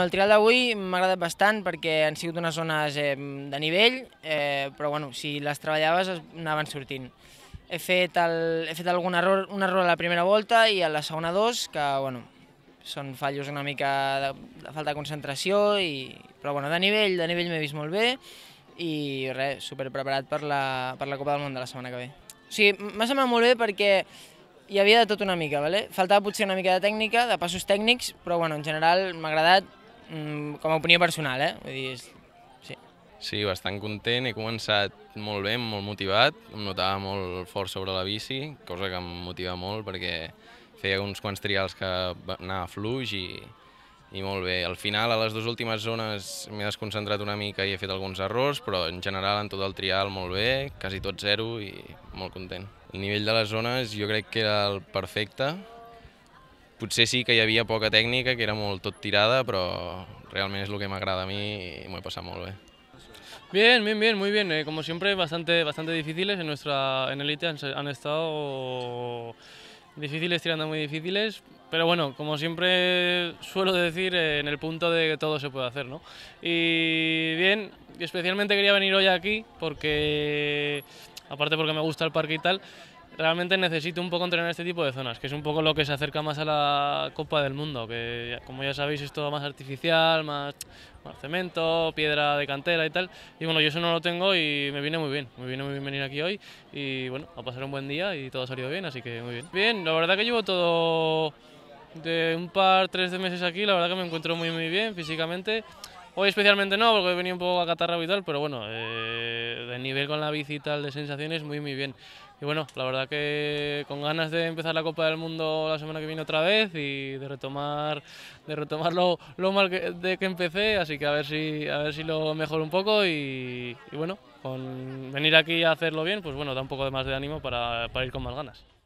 El trial d'avui m'ha agradat bastant perquè han sigut unes zones eh, de nivell, eh, però bueno, si les treballaves anaven sortint. He fet, el, he fet algun error, un error a la primera volta i a la segona dos, que bueno, són fallos una mica de, de falta de concentració, i, però bueno, de nivell, de nivell m'he vist molt bé i res, super preparat per la, per la Copa del Món de la setmana que ve. O sigui, m'ha semblat molt bé perquè hi havia de tot una mica, vale? faltava potser una mica de tècnica, de passos tècnics, però bueno, en general m'ha agradat Mm, com a opinió personal, eh? Vull dir, sí. Sí, bastant content. He començat molt bé, molt motivat. Em notava molt fort sobre la bici, cosa que em motiva molt perquè feia uns quants trials que anava fluix i, i molt bé. Al final, a les dues últimes zones m'he desconcentrat una mica i he fet alguns errors, però en general en tot el trial molt bé, quasi tot zero i molt content. El nivell de les zones jo crec que era el perfecte, potser sí que había poca técnica, que era muy tot tirada, pero realmente es lo que me agrada a mí y me he passat Bien, bien, bien, muy bien. Eh, como siempre, bastante, bastante difíciles. En nuestra en Elite han, estado difíciles, tirando muy difíciles. Pero bueno, como siempre suelo decir, eh, en el punto de que todo se puede hacer, ¿no? Y bien, especialmente quería venir hoy aquí porque, aparte porque me gusta el parque y tal, realmente necesito un poco entrenar este tipo de zonas, que es un poco lo que se acerca más a la Copa del Mundo, que como ya sabéis es todo más artificial, más, cemento, piedra de cantera y tal. Y bueno, yo eso no lo tengo y me viene muy bien, me viene muy bien venir aquí hoy y bueno, a pasar un buen día y todo ha salido bien, así que muy bien. Bien, la verdad que llevo todo de un par, tres de meses aquí, la verdad que me encuentro muy muy bien físicamente. Hoy especialmente no, porque he venido un poco a Catarra y tal, pero bueno, eh, de nivel con la bici y tal, de sensaciones, muy, muy bien. Y bueno, la verdad que con ganas de empezar la Copa del Mundo la semana que viene otra vez y de retomar, de retomar lo, mal que, de que empecé, así que a ver si, a ver si lo mejor un poco y, bueno, con venir aquí a hacerlo bien, pues bueno, da un poco de más de ánimo para ir con más ganas.